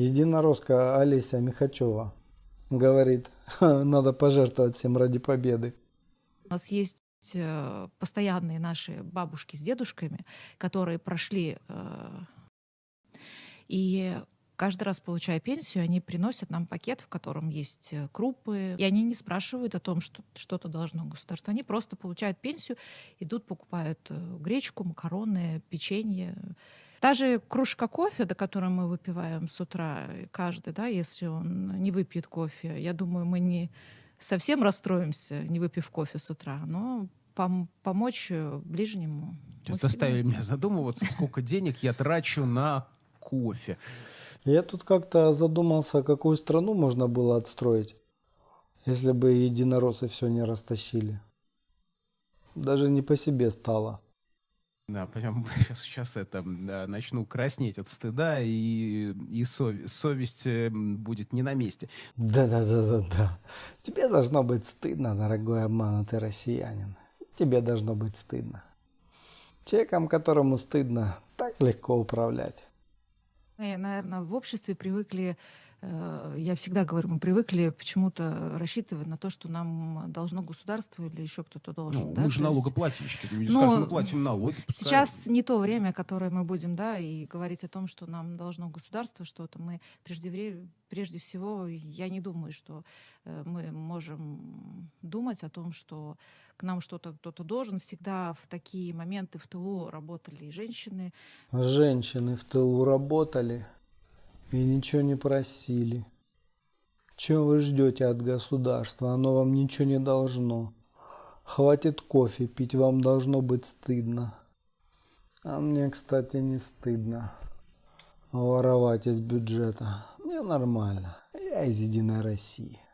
Единоросска Олеся Михачева говорит, надо пожертвовать всем ради победы. У нас есть э, постоянные наши бабушки с дедушками, которые прошли э, и каждый раз, получая пенсию, они приносят нам пакет, в котором есть э, крупы. И они не спрашивают о том, что что-то должно государство. Они просто получают пенсию, идут, покупают гречку, макароны, печенье. Та же кружка кофе, до которой мы выпиваем с утра, э, каждый, да, если он не выпьет кофе, я думаю, мы не совсем расстроимся, не выпив кофе с утра, но пом- помочь э, ближнему. Сейчас заставили меня задумываться, сколько денег я трачу на кофе. Я тут как-то задумался, какую страну можно было отстроить, если бы единороссы все не растащили. Даже не по себе стало. Да, прям сейчас, сейчас это начну краснеть от стыда, и, и совесть э, будет не на месте. Да-да-да-да-да. Тебе должно быть стыдно, дорогой обманутый россиянин. Тебе должно быть стыдно. Человеком, которому стыдно, так легко управлять наверное, в обществе привыкли, э, я всегда говорю, мы привыкли почему-то рассчитывать на то, что нам должно государство или еще кто-то должен. Ну, да? Мы же налогоплательщики, люди ну, мы платим налоги. Пускай. Сейчас не то время, которое мы будем, да, и говорить о том, что нам должно государство что-то. Мы прежде, прежде всего, я не думаю, что э, мы можем думать о том, что к нам что-то кто-то должен. Всегда в такие моменты в тылу работали и женщины. Женщины в тылу работали ждали и ничего не просили. Чего вы ждете от государства? Оно вам ничего не должно. Хватит кофе, пить вам должно быть стыдно. А мне, кстати, не стыдно воровать из бюджета. Мне нормально. Я из Единой России.